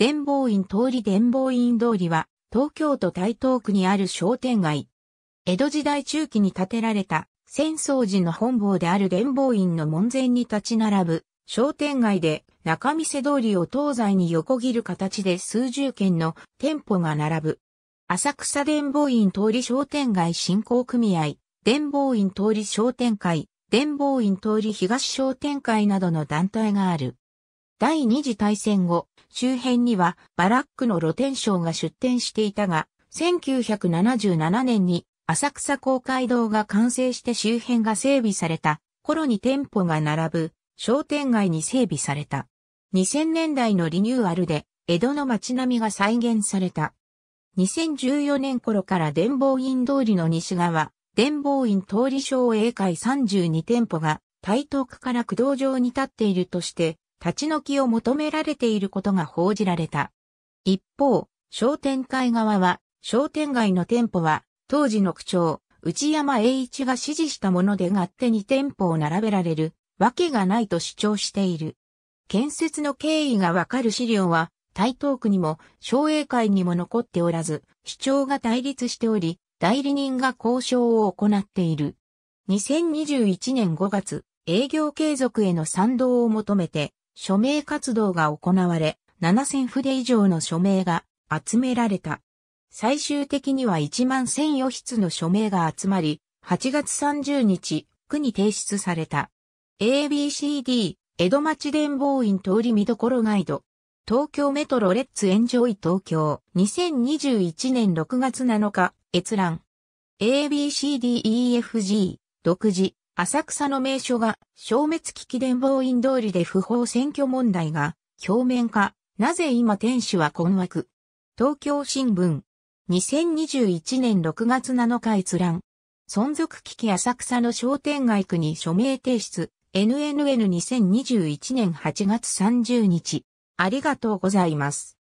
伝法院通り伝法院通りは、東京都台東区にある商店街。江戸時代中期に建てられた、浅草寺の本坊である伝法院の門前に立ち並ぶ、商店街で中見世通りを東西に横切る形で数十軒の店舗が並ぶ。浅草伝法院通り商店街振興組合、伝法院通り商店会、伝法院通り東商店会などの団体がある。第二次大戦後、周辺にはバラックの露天商が出店していたが、1977年に浅草公会堂が完成して周辺が整備された頃に店舗が並ぶ商店街に整備された。2000年代のリニューアルで江戸の街並みが再現された。2014年頃から伝法院通りの西側、伝法院通り商営会32店舗が台東区から駆動場に立っているとして、立ち退きを求められていることが報じられた。一方、商店会側は、商店街の店舗は、当時の区長、内山栄一が指示したもので勝手に店舗を並べられる、わけがないと主張している。建設の経緯がわかる資料は、台東区にも、商栄会にも残っておらず、主張が対立しており、代理人が交渉を行っている。2021年5月、営業継続への賛同を求めて、署名活動が行われ、7000筆以上の署名が集められた。最終的には1万1 0 0 0余筆の署名が集まり、8月30日、区に提出された。ABCD、江戸町伝法院通り見どころガイド。東京メトロレッツエンジョイ東京。2021年6月7日、閲覧。ABCDEFG、独自、浅草の名所が消滅危機伝法院通りで不法選挙問題が表面化。なぜ今天使は困惑。東京新聞。2021年6月7日閲覧。存続危機浅草の商店街区に署名提出。NNN2021 年8月30日。ありがとうございます。